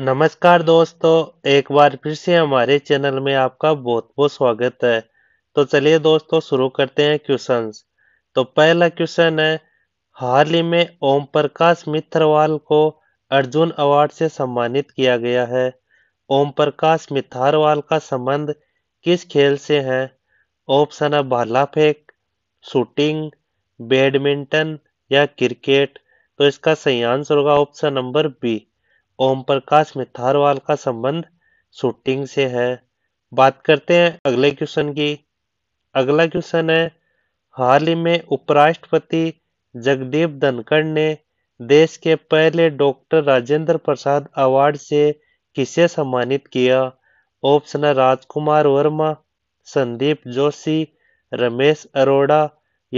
नमस्कार दोस्तों एक बार फिर से हमारे चैनल में आपका बहुत बहुत स्वागत है तो चलिए दोस्तों शुरू करते हैं क्वेश्चंस तो पहला क्वेश्चन है हाल ही में ओम प्रकाश मित्रवाल को अर्जुन अवार्ड से सम्मानित किया गया है ओम प्रकाश मिथारवाल का संबंध किस खेल से है ऑप्शन है भाला फेंक शूटिंग बैडमिंटन या क्रिकेट तो इसका सही आंसर होगा option number B Om Prakash Mitharwal का संबंध शूटिंग से है बात करते हैं अगले क्वेश्चन की अगला क्वेश्चन है हाल ही में उपराष्ट्रपति जगदीप धनखड़ ने देश के पहले डॉक्टर राजेंद्र प्रसाद अवार्ड से किसे सम्मानित किया ऑप्शन है राजकुमार वर्मा संदीप जोशी रमेश अरोड़ा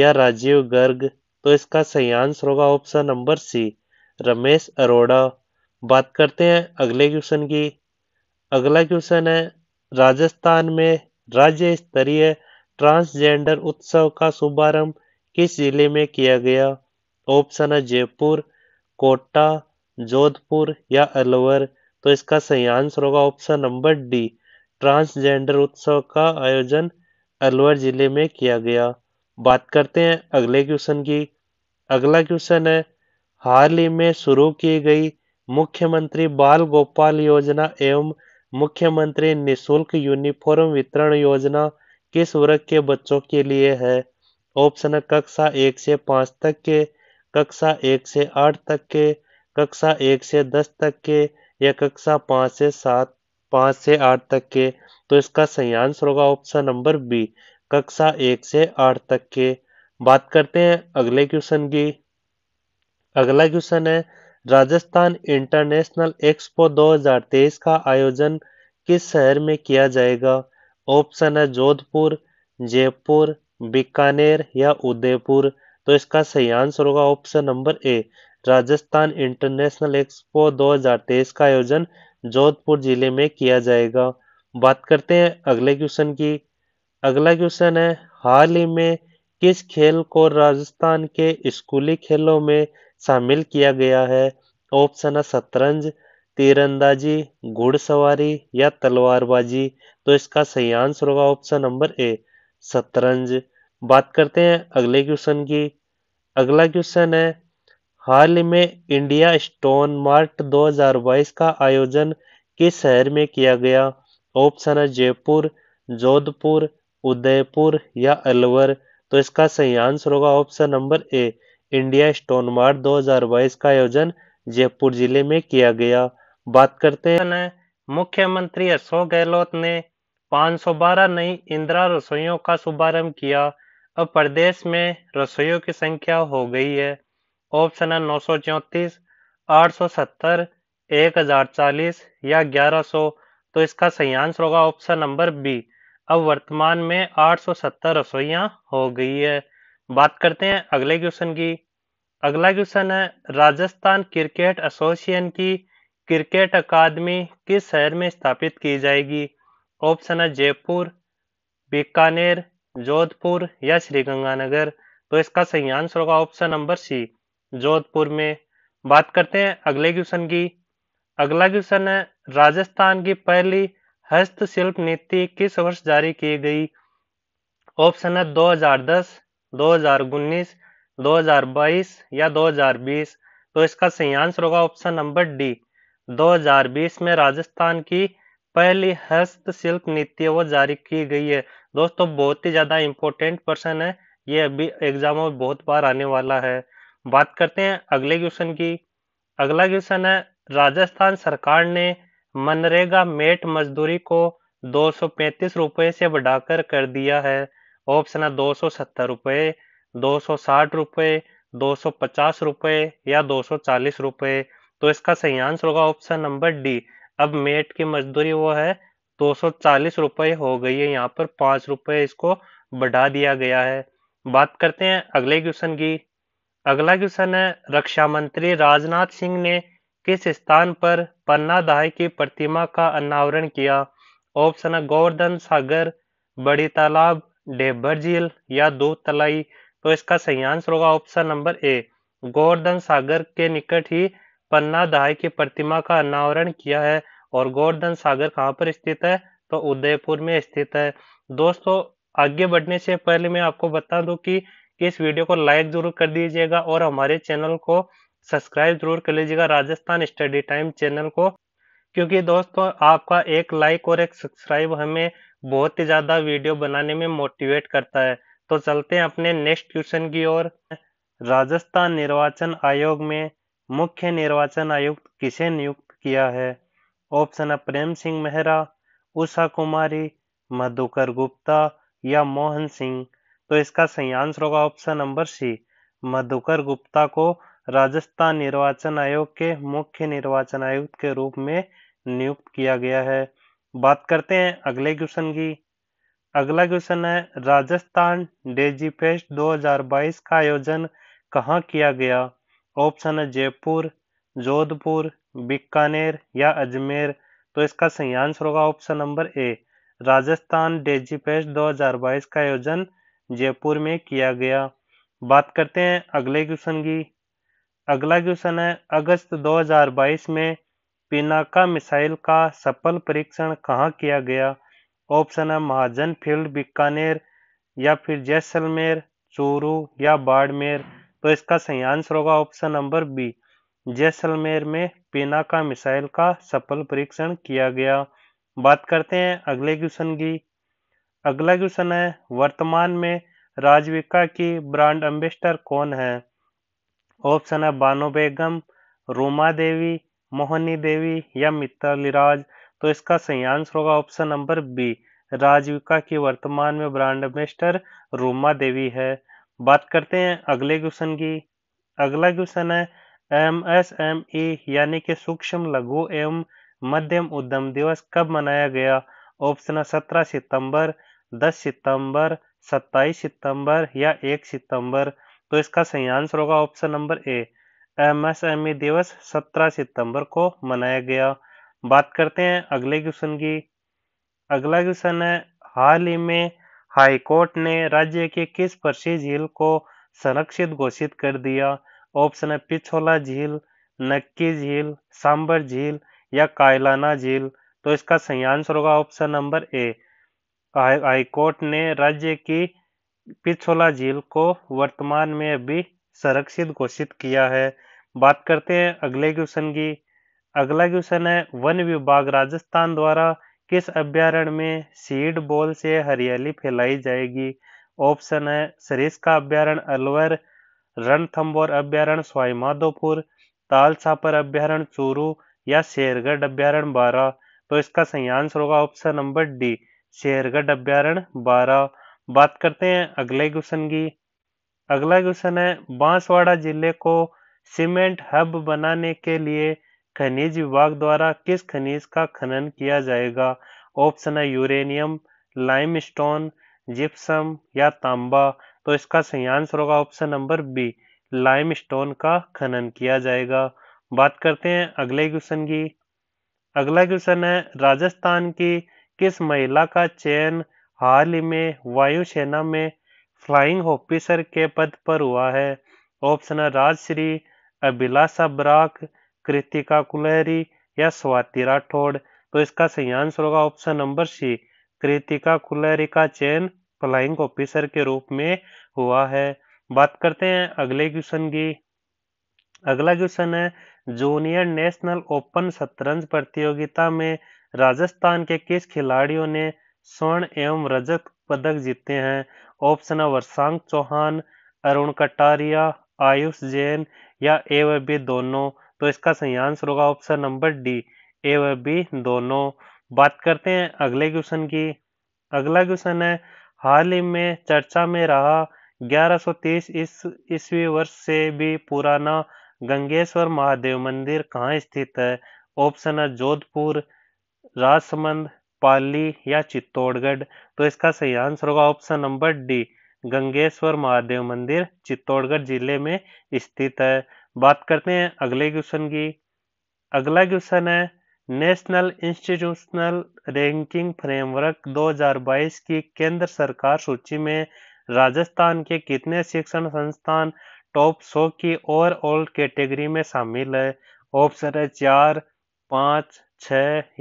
या राजीव गर्ग तो इसका सही आंसर होगा option number C Ramesh Arora बात करते हैं अगले क्वेश्चन की अगला क्वेश्चन है राजस्थान में राज्य स्तरीय ट्रांसजेंडर उत्सव का शुभारंभ किस जिले में किया गया ऑप्शन है जयपुर कोटा जोधपुर या अलवर तो इसका सही आंसर होगा ऑप्शन नंबर डी ट्रांसजेंडर उत्सव का आयोजन अलवर जिले में किया गया बात करते हैं अगले क्वेश्चन की अगला क्वेश्चन है हाल ही में शुरू की गई मुख्यमंत्री बाल गोपाल योजना एवं मुख्यमंत्री निशुल्क यूनिफॉर्म वितरण योजना किस वर्ग के बच्चों के लिए है ऑप्शन कक्षा एक से पाँच तक के कक्षा एक से आठ तक के कक्षा एक से दस तक के या कक्षा पाँच से सात पाँच से आठ तक के तो इसका सही आंसर होगा ऑप्शन नंबर बी कक्षा एक से आठ तक के बात करते हैं अगले क्वेश्चन की अगला क्वेश्चन है राजस्थान इंटरनेशनल एक्सपो 2023 का आयोजन किस शहर में किया जाएगा ऑप्शन है जोधपुर जयपुर बीकानेर या उदयपुर तो इसका सही आंसर होगा option number A Rajasthan international expo 2023 का आयोजन जोधपुर जिले में किया जाएगा बात करते हैं अगले क्वेश्चन की अगला क्वेश्चन है हाल ही में किस खेल को राजस्थान के स्कूली खेलों में शामिल किया गया है ऑप्शन है शतरंज तीरंदाजी घुड़सवारी या तलवारबाजी तो इसका सही आंसर होगा ऑप्शन नंबर ए शतरंज बात करते हैं अगले क्वेश्चन की अगला क्वेश्चन है हाल ही में इंडिया स्टोन मार्ट 2022 का आयोजन किस शहर में किया गया ऑप्शन है जयपुर जोधपुर उदयपुर या अलवर तो इसका सही आंसर होगा option number A India stone mart दो का आयोजन जयपुर जिले में किया गया बात करते हैं मुख्यमंत्री अशोक गहलोत ने 512 नई इंदिरा रसोइयों का शुभारंभ किया अब प्रदेश में रसोइयों की संख्या हो गई है ऑप्शन है नौ सौ चौंतीस आठ सौ सत्तर एक हजार चालीस या ग्यारह सौ तो इसका सही आंसर होगा ऑप्शन नंबर बी अब वर्तमान में आठ सौ सत्तर रसोइयाँ हो गई है बात करते हैं अगले क्वेश्चन की अगला क्वेश्चन है राजस्थान क्रिकेट एसोसिएशन की क्रिकेट अकादमी किस शहर में स्थापित की जाएगी ऑप्शन है जयपुर बीकानेर जोधपुर या श्रीगंगानगर तो इसका सही आंसर होगा ऑप्शन नंबर सी जोधपुर में बात करते हैं अगले क्वेश्चन की अगला क्वेश्चन है राजस्थान की पहली हस्तशिल्प नीति किस वर्ष जारी की गई ऑप्शन है 2010 2019, 2022 या 2020 तो इसका सही आंसर होगा ऑप्शन नंबर डी 2020 में राजस्थान की पहली हस्तशिल्प नीति वो जारी की गई है दोस्तों बहुत ही ज्यादा इंपॉर्टेंट पर्सन है ये अभी एग्जाम में बहुत बार आने वाला है बात करते हैं अगले क्वेश्चन की अगला क्वेश्चन है राजस्थान सरकार ने मनरेगा मेट मजदूरी को दो सौ पैंतीस रुपए से बढ़ाकर कर दिया है ऑप्शन है दो सौ सत्तर रुपये दो सौ साठ रुपये दो सौ पचास रुपये या दो सौ चालीस रुपये तो इसका सही आंसर होगा ऑप्शन नंबर डी अब मेट की मजदूरी वो है दो सौ चालीस रुपये हो गई है यहाँ पर पाँच रुपये इसको बढ़ा दिया गया है बात करते हैं अगले क्वेश्चन की अगला क्वेश्चन है रक्षा मंत्री राजनाथ सिंह ने किस स्थान पर पन्ना दाह की प्रतिमा का अनावरण किया ऑप्शन है गोवर्धन सागर बड़ी तालाब डेबरझील या दो तलाई तो इसका सही आंसर होगा option number A Govardhan Sagar के निकट ही पन्ना दहाई की प्रतिमा का अनावरण किया है और गोवर्धन सागर कहाँ पर स्थित है तो उदयपुर में स्थित है दोस्तों आगे बढ़ने से पहले मैं आपको बता दूं कि इस वीडियो को लाइक जरूर कर दीजिएगा और हमारे चैनल को सब्सक्राइब जरूर कर लीजिएगा राजस्थान स्टडी टाइम चैनल को क्योंकि दोस्तों आपका एक लाइक और एक सब्सक्राइब हमें बहुत ही ज्यादा वीडियो बनाने में मोटिवेट करता है तो चलते हैं अपने नेक्स्ट क्वेश्चन की ओर राजस्थान निर्वाचन आयोग में मुख्य निर्वाचन आयुक्त किसे नियुक्त किया है ऑप्शन है प्रेम सिंह मेहरा उषा कुमारी मधुकर गुप्ता या मोहन सिंह तो इसका सही आंसर होगा option number C Madhukar Gupta को राजस्थान निर्वाचन आयोग के मुख्य निर्वाचन आयुक्त के रूप में नियुक्त किया गया है बात करते हैं अगले क्वेश्चन की अगला क्वेश्चन है राजस्थान डेजी फेस्ट 2022 का आयोजन कहाँ किया गया ऑप्शन है जयपुर जोधपुर बीकानेर या अजमेर तो इसका सही आंसर होगा option number A Rajasthan dairy fest 2022 का आयोजन जयपुर में किया गया बात करते हैं अगले क्वेश्चन की अगला क्वेश्चन है अगस्त 2022 में पिनाका मिसाइल का सफल परीक्षण कहाँ किया गया ऑप्शन है महाजन फील्ड बीकानेर या फिर जैसलमेर चूरू या बाड़मेर तो इसका सही आंसर होगा ऑप्शन नंबर बी जैसलमेर में पिनाका मिसाइल का सफल परीक्षण किया गया बात करते हैं अगले क्वेश्चन की अगला क्वेश्चन है वर्तमान में राजविका की ब्रांड एम्बेसडर कौन है ऑप्शन है बानो बेगम रोमा देवी मोहनी देवी या मिताली राज तो इसका सही आंसर होगा ऑप्शन नंबर बी राजविका की वर्तमान में ब्रांड एम्बेसडर रोमा देवी है बात करते हैं अगले क्वेश्चन की अगला क्वेश्चन है एम एस एम ई यानी कि सूक्ष्म लघु एवं मध्यम उद्यम दिवस कब मनाया गया ऑप्शन है सत्रह सितंबर दस सितंबर सत्ताईस सितंबर या एक सितंबर तो इसका सही आंसर होगा ऑप्शन नंबर ए एमएसएमई दिवस 17 सितंबर को मनाया गया बात करते हैं अगले क्वेश्चन की अगला क्वेश्चन है हाल ही में हाई कोर्ट ने राज्य के किस पर्सी झील को संरक्षित घोषित कर दिया ऑप्शन है पिछोला झील नक्की झील सांबर झील या कायलाना झील तो इसका सही आंसर होगा ऑप्शन नंबर ए हाईकोर्ट ने राज्य की पिछोला झील को वर्तमान में अभी संरक्षित घोषित किया है बात करते हैं अगले क्वेश्चन की अगला क्वेश्चन है वन विभाग राजस्थान द्वारा किस अभ्यारण्य में सीड बॉल से हरियाली फैलाई जाएगी ऑप्शन है सरिस्का अभ्यारण अलवर रणथम्बोर अभ्यारण्य स्वाईमाधोपुर ताल छापर अभ्यारण चूरू या शेरगढ़ अभ्यारण्य बारह तो इसका सही आंसर होगा ऑप्शन नंबर डी शेरगढ़ अभ्यारण्य बारह बात करते हैं अगले क्वेश्चन की अगला क्वेश्चन है बांसवाड़ा जिले को सीमेंट हब बनाने के लिए खनिज विभाग द्वारा किस खनिज का खनन किया जाएगा ऑप्शन है यूरेनियम लाइमस्टोन जिप्सम या तांबा तो इसका सही आंसर होगा ऑप्शन नंबर बी लाइमस्टोन का खनन किया जाएगा बात करते हैं अगले क्वेश्चन की अगला क्वेश्चन है राजस्थान की किस महिला का चयन हाल ही में वायुसेना में फ्लाइंग ऑफिसर के पद पर हुआ है ऑप्शन है राजश्री अभिलाषा ब्राक कृतिका कुलहरी या स्वाति राठौड़ तो इसका सही आंसर होगा option number C Kritika Kulhari का चयन फ्लाइंग ऑफिसर के रूप में हुआ है बात करते हैं अगले क्वेश्चन की अगला क्वेश्चन है जूनियर नेशनल ओपन शतरंज प्रतियोगिता में राजस्थान के किस खिलाड़ियों ने स्वर्ण एवं रजत पदक जीते हैं ऑप्शन है वर्षांग चौहान अरुण कटारिया आयुष जैन या ए व बी दोनों तो इसका सही आंसर होगा ऑप्शन नंबर डी ए व बी दोनों बात करते हैं अगले क्वेश्चन की अगला क्वेश्चन है हाल ही में चर्चा में रहा 1130 इस ईस्वी वर्ष से भी पुराना गंगेश्वर महादेव मंदिर कहाँ स्थित है ऑप्शन है जोधपुर राजसमंद पाली या चित्तौड़गढ़ तो इसका सही आंसर होगा option number D Gangeshwar Mahadev मंदिर चित्तौड़गढ़ जिले में स्थित है बात करते हैं अगले क्वेश्चन की अगला क्वेश्चन है नेशनल इंस्टीट्यूशनल रैंकिंग फ्रेमवर्क 2022 की केंद्र सरकार सूची में राजस्थान के कितने शिक्षण संस्थान टॉप 100 की ओवरऑल कैटेगरी में शामिल है ऑप्शन है चार पाँच छ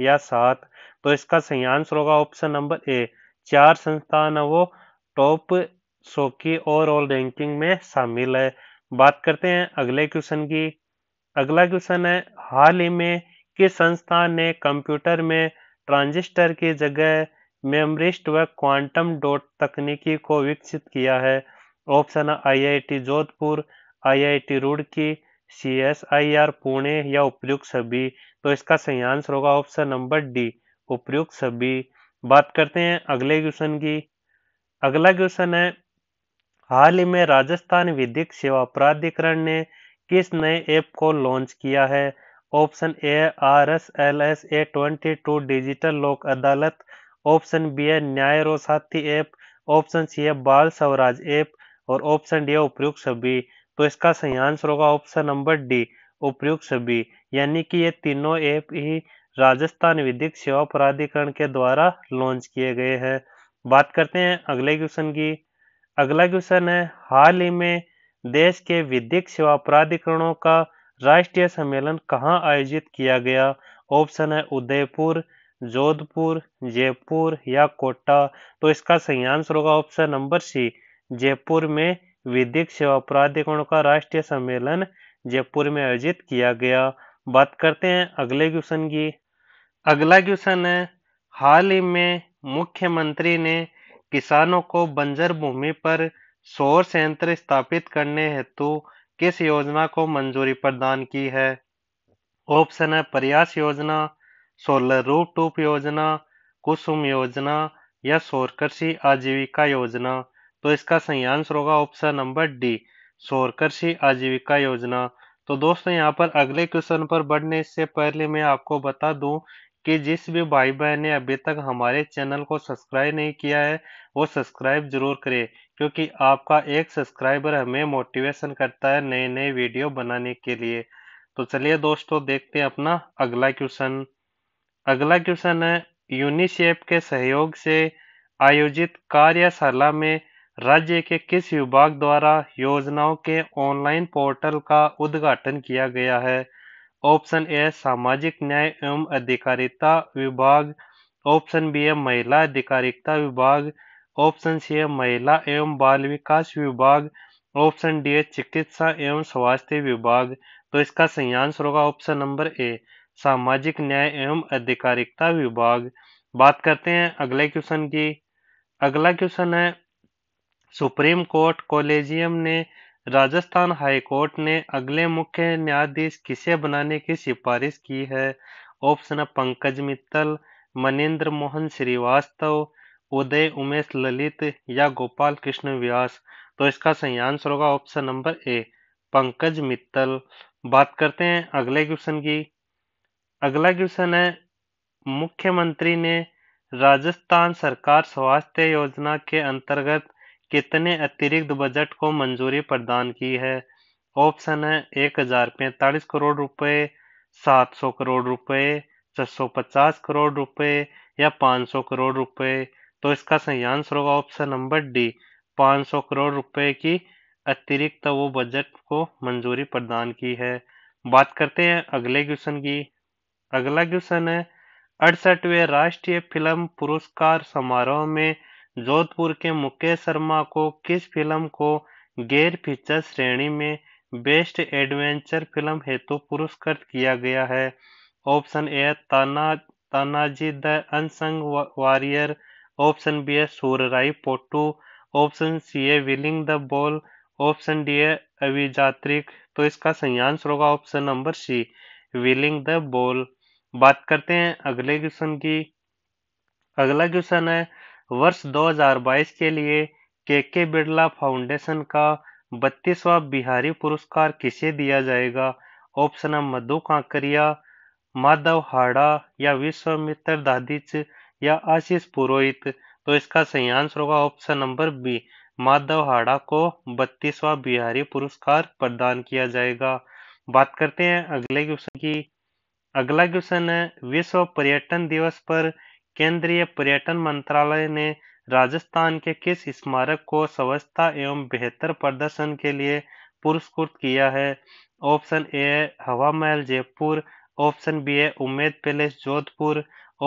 या सात तो इसका सही आंसर होगा ऑप्शन नंबर ए चार संस्थान है वो टॉप सो की ओवरऑल रैंकिंग में शामिल है बात करते हैं अगले क्वेश्चन की अगला क्वेश्चन है हाल ही में किस संस्था ने कंप्यूटर में ट्रांजिस्टर की जगह मेमरिस्ट व क्वांटम डॉट तकनीकी को विकसित किया है option IIT Jodhpur IIT Roorkee C S I R Pune या उपयुक्त सभी तो इसका सही आंसर होगा ऑप्शन नंबर डी उपयुक्त सभी बात करते हैं अगले क्वेश्चन की अगला क्वेश्चन है हाल ही में राजस्थान विधिक सेवा प्राधिकरण ने किस नए ऐप को लॉन्च किया है option A R S L S A twenty two digital Lok Adalat option B है न्याय रो साथी ऐप ऑप्शन सी है बाल स्वराज ऐप और ऑप्शन डी है उपयुक्त सभी तो इसका सही आंसर होगा ऑप्शन नंबर डी उपयुक्त सभी यानी कि ये तीनों ऐप ही राजस्थान विधिक सेवा प्राधिकरण के द्वारा लॉन्च किए गए हैं बात करते हैं अगले क्वेश्चन की अगला क्वेश्चन है हाल ही में देश के विधिक सेवा प्राधिकरणों का राष्ट्रीय सम्मेलन कहाँ आयोजित किया गया ऑप्शन है उदयपुर जोधपुर जयपुर या कोटा तो इसका सही आंसर होगा ऑप्शन नंबर सी जयपुर में विधिक सेवा प्राधिकरणों का राष्ट्रीय सम्मेलन जयपुर में आयोजित किया गया बात करते हैं अगले क्वेश्चन की अगला क्वेश्चन है हाल ही में मुख्यमंत्री ने किसानों को बंजर भूमि पर सौर संयंत्र स्थापित करने हेतु किस योजना को मंजूरी प्रदान की है ऑप्शन है प्रयास योजना सोलर रूप टूप योजना कुसुम योजना या सौर कृषि आजीविका योजना तो इसका सही आंसर होगा ऑप्शन नंबर डी सौर कृषि आजीविका योजना तो दोस्तों यहाँ पर अगले क्वेश्चन पर बढ़ने से पहले मैं आपको बता दूं कि जिस भी भाई बहन ने अभी तक हमारे चैनल को सब्सक्राइब नहीं किया है वो सब्सक्राइब जरूर करें क्योंकि आपका एक सब्सक्राइबर हमें मोटिवेशन करता है नए नए वीडियो बनाने के लिए तो चलिए दोस्तों देखते हैं अपना अगला क्वेश्चन अगला क्वेश्चन है यूनिसेफ के सहयोग से आयोजित कार्यशाला में राज्य के किस विभाग द्वारा योजनाओं के ऑनलाइन पोर्टल का उद्घाटन किया गया है ऑप्शन ए सामाजिक न्याय एवं अधिकारिता विभाग ऑप्शन बी है महिला अधिकारिता विभाग ऑप्शन सी है महिला एवं बाल विकास विभाग ऑप्शन डी है चिकित्सा एवं स्वास्थ्य विभाग तो इसका सही आंसर होगा ऑप्शन नंबर ए सामाजिक न्याय एवं अधिकारिता विभाग बात करते हैं अगले क्वेश्चन की अगला क्वेश्चन है सुप्रीम कोर्ट कॉलेजियम ने राजस्थान हाईकोर्ट ने अगले मुख्य न्यायाधीश किसे बनाने की सिफारिश की है ऑप्शन पंकज मित्तल मनिंद्र मोहन श्रीवास्तव उदय उमेश ललित या गोपाल कृष्ण व्यास तो इसका सही आंसर होगा option number A Pankaj Mittal बात करते हैं अगले क्वेश्चन की अगला क्वेश्चन है मुख्यमंत्री ने राजस्थान सरकार स्वास्थ्य योजना के अंतर्गत कितने अतिरिक्त बजट को मंजूरी प्रदान की है ऑप्शन है एक हजार पैंतालीस करोड़ रुपए सात सौ करोड़ रुपए छह सौ पचास करोड़ रुपए या पाँच सौ करोड़ रुपए तो इसका सही आंसर होगा ऑप्शन नंबर डी पाँच सौ करोड़ रुपए की अतिरिक्त वो बजट को मंजूरी प्रदान की है बात करते हैं अगले क्वेश्चन की अगला क्वेश्चन है अड़सठवें राष्ट्रीय फिल्म पुरस्कार समारोह में जोधपुर के मुकेश शर्मा को किस फिल्म को गैर फीचर श्रेणी में बेस्ट एडवेंचर फिल्म हेतु पुरस्कृत किया गया है option A Tana Tanaji the unsung warrior option B है सूरराई पोटू ऑप्शन सी है wheeling the ball option D है अभिजात्रिक तो इसका सही होगा option number C wheeling the ball बात करते हैं अगले क्वेश्चन की अगला क्वेश्चन है वर्ष 2022 के लिए केके बिरला फाउंडेशन का बत्तीसवां बिहारी पुरस्कार किसे दिया जाएगा ऑप्शन है मधु कांकरिया माधव हाड़ा या विश्वमित्र दादीच या आशीष पुरोहित तो इसका सही आंसर होगा option number B Madhav Hada को बत्तीसवा बिहारी पुरस्कार प्रदान किया जाएगा बात करते हैं अगले क्वेश्चन की अगला क्वेश्चन है विश्व पर्यटन दिवस पर केंद्रीय पर्यटन मंत्रालय ने राजस्थान के किस स्मारक को स्वच्छता एवं बेहतर प्रदर्शन के लिए पुरस्कृत किया है ऑप्शन ए है हवा महल जयपुर ऑप्शन बी है Umaid palace Jodhpur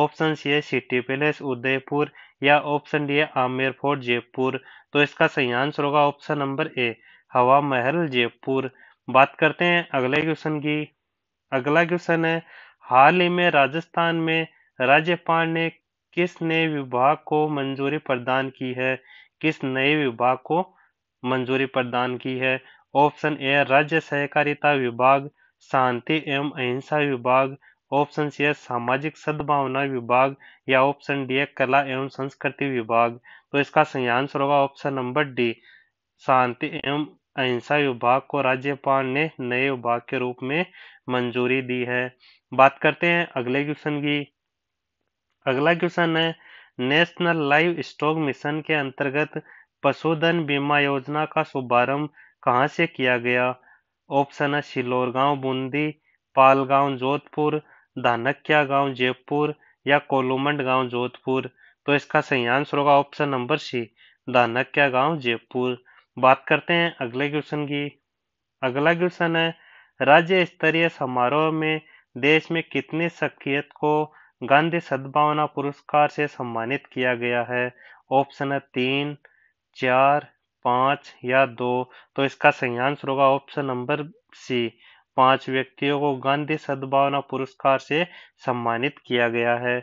option C है सिटी पैलेस उदयपुर या ऑप्शन डी है आमेर फोर्ट जयपुर तो इसका सही आंसर होगा ऑप्शन नंबर ए हवा महल जयपुर बात करते हैं अगले क्वेश्चन की अगला क्वेश्चन है हाल ही में राजस्थान में राज्यपाल ने किस नए विभाग को मंजूरी प्रदान की है किस नए विभाग को मंजूरी प्रदान की है ऑप्शन ए राज्य सहकारिता विभाग शांति एवं अहिंसा विभाग ऑप्शन सी है सामाजिक सद्भावना विभाग या ऑप्शन डी है कला एवं संस्कृति विभाग तो इसका सही आंसर होगा ऑप्शन नंबर डी शांति एवं अहिंसा विभाग को राज्यपाल ने नए विभाग के रूप में मंजूरी दी है बात करते हैं अगले क्वेश्चन की अगला क्वेश्चन है नेशनल लाइव स्टॉक मिशन के अंतर्गत पशुधन बीमा योजना का शुभारंभ कहाँ से किया गया ऑप्शन है सिलोर गांव बूंदी पालगांव जोधपुर धानक्या गांव जयपुर या कोलुमंड गांव जोधपुर तो इसका सही आंसर होगा ऑप्शन नंबर सी धानक्या गांव जयपुर बात करते हैं अगले क्वेश्चन की अगला क्वेश्चन है राज्य स्तरीय समारोह में देश में कितने शख्सियत को गांधी सद्भावना पुरस्कार से सम्मानित किया गया है ऑप्शन है तीन चार पाँच या दो तो इसका सही आंसर होगा ऑप्शन नंबर सी पांच व्यक्तियों को गांधी सद्भावना पुरस्कार से सम्मानित किया गया है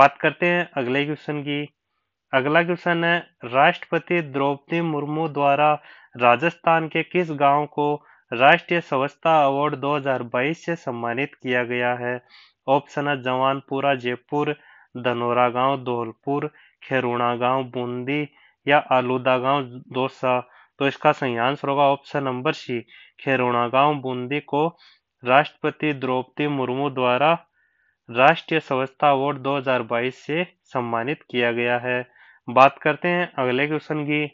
बात करते हैं अगले क्वेश्चन की अगला क्वेश्चन है राष्ट्रपति द्रौपदी मुर्मू द्वारा राजस्थान के किस गांव को राष्ट्रीय स्वच्छता अवार्ड 2022 से सम्मानित किया गया है ऑप्शन है जवानपुरा जयपुर धनौरा गांव धौलपुर खेरुणा गांव बूंदी या आलूदा गांव दौसा तो इसका सही आंसर होगा ऑप्शन नंबर सी खेरुणा गांव बूंदी को राष्ट्रपति द्रौपदी मुर्मू द्वारा राष्ट्रीय स्वच्छता अवार्ड 2022 से सम्मानित किया गया है बात करते हैं अगले क्वेश्चन की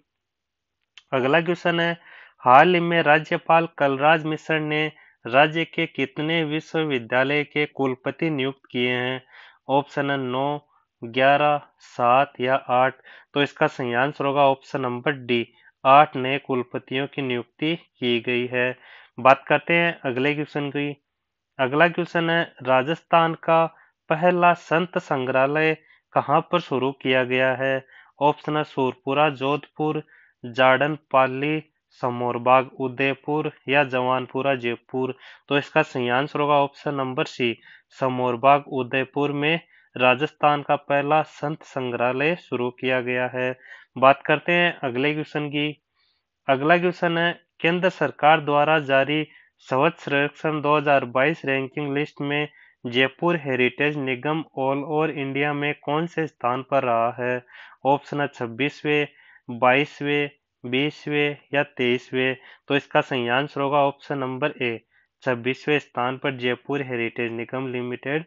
अगला क्वेश्चन है हाल ही में राज्यपाल कलराज मिश्र ने राज्य के कितने विश्वविद्यालय के कुलपति नियुक्त किए हैं ऑप्शन है नौ ग्यारह सात या आठ तो इसका संयांश होगा ऑप्शन नंबर डी आठ नए कुलपतियों की नियुक्ति की गई है बात करते हैं अगले क्वेश्चन की अगला क्वेश्चन है राजस्थान का पहला संत संग्रहालय कहाँ पर शुरू किया गया है ऑप्शन है सूरपुरा जोधपुर जाडन पाली समोरबाग उदयपुर या जवानपुरा जयपुर तो इसका सही आंसर होगा option number C Samorbagh Udaipur में राजस्थान का पहला संत संग्रहालय शुरू किया गया है बात करते हैं अगले क्वेश्चन की अगला क्वेश्चन है केंद्र सरकार द्वारा जारी स्वच्छ सर्वेक्षण 2022 रैंकिंग लिस्ट में जयपुर हेरिटेज निगम ऑल ओवर इंडिया में कौन से स्थान पर रहा है ऑप्शन है छब्बीसवें बाईसवें बीसवें या तेईसवें तो इसका सही आंसर होगा ऑप्शन नंबर ए छब्बीसवें स्थान पर जयपुर हेरिटेज निगम लिमिटेड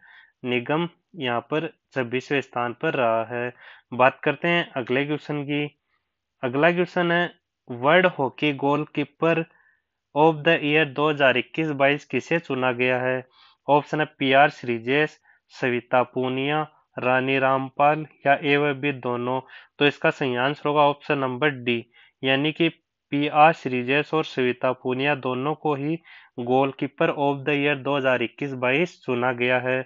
निगम यहाँ पर छब्बीसवें स्थान पर रहा है बात करते हैं अगले क्वेश्चन की अगला क्वेश्चन है world hockey goalkeeper of the year 2021-22 किसे चुना गया है ऑप्शन है पी आर श्रीजेश सविता पूनिया रानी रामपाल या ए वी दोनों तो इसका सही आंसर होगा ऑप्शन नंबर डी यानी कि आर श्रीजेश और सविता पूनिया दोनों को ही गोलकीपर ऑफ द ईयर 2021-22 चुना गया है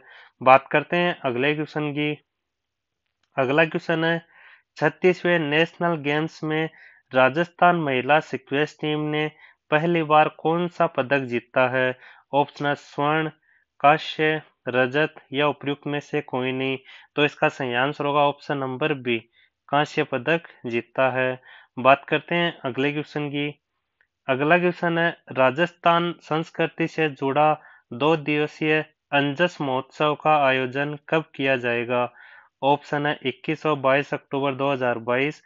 बात करते हैं अगले क्वेश्चन की अगला क्वेश्चन है छत्तीसवें नेशनल गेम्स में राजस्थान महिला सिक्वेस टीम ने पहली बार कौन सा पदक जीता है ऑप्शन स्वर्ण काश्य रजत या उपयुक्त में से कोई नहीं तो इसका सही आंसर होगा ऑप्शन नंबर बी कांस्य पदक जीतता है बात करते हैं अगले क्वेश्चन की अगला क्वेश्चन है राजस्थान संस्कृति से जुड़ा दो दिवसीय अंजस महोत्सव का आयोजन कब किया जाएगा ऑप्शन है 21 और 22 अक्टूबर 2022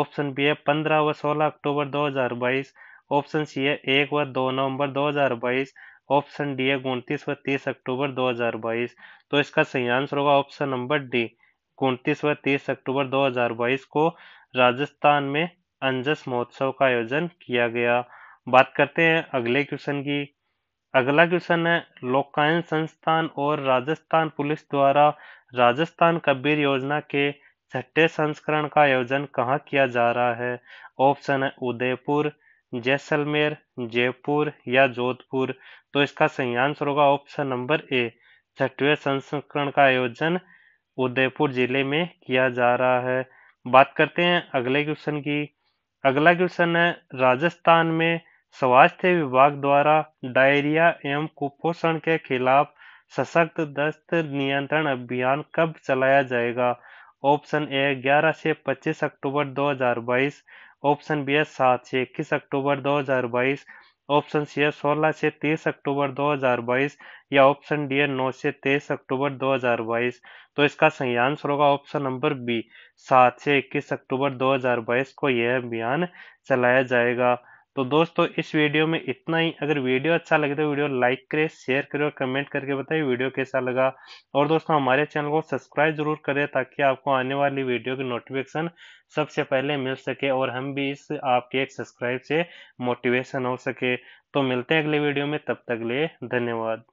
ऑप्शन बी है 15 व 16 अक्टूबर 2022 ऑप्शन सी है 1 व 2 नवंबर 2022 ऑप्शन डी है उनतीस व 30 अक्टूबर 2022 तो इसका सही आंसर होगा ऑप्शन नंबर डी उनतीस व 30 अक्टूबर 2022 को राजस्थान में अंजस महोत्सव का आयोजन किया गया बात करते हैं अगले क्वेश्चन की अगला क्वेश्चन है लोकायन संस्थान और राजस्थान पुलिस द्वारा राजस्थान कबीर योजना के छठे संस्करण का आयोजन कहाँ किया जा रहा है ऑप्शन है उदयपुर जैसलमेर जयपुर या जोधपुर तो इसका सही आंसर होगा ऑप्शन नंबर ए छठवें संस्करण का आयोजन उदयपुर जिले में किया जा रहा है बात करते हैं अगले क्वेश्चन की अगला क्वेश्चन है राजस्थान में स्वास्थ्य विभाग द्वारा डायरिया एवं कुपोषण के खिलाफ सशक्त दस्त नियंत्रण अभियान कब चलाया जाएगा ऑप्शन ए 11 से 25 अक्टूबर 2022 ऑप्शन बी है सात से इक्कीस अक्टूबर 2022 ऑप्शन सी है 16 से 30 अक्टूबर 2022 या ऑप्शन डी है 9 से 23 अक्टूबर 2022 तो इसका सही आंसर होगा ऑप्शन नंबर बी 7 से 21 अक्टूबर 2022 को यह अभियान चलाया जाएगा तो दोस्तों इस वीडियो में इतना ही अगर वीडियो अच्छा लगे तो वीडियो लाइक करें शेयर करें और कमेंट करके बताइए वीडियो कैसा लगा और दोस्तों हमारे चैनल को सब्सक्राइब जरूर करें ताकि आपको आने वाली वीडियो की नोटिफिकेशन सबसे पहले मिल सके और हम भी इस आपके एक सब्सक्राइब से मोटिवेशन हो सके तो मिलते हैं अगले वीडियो में तब तक ले धन्यवाद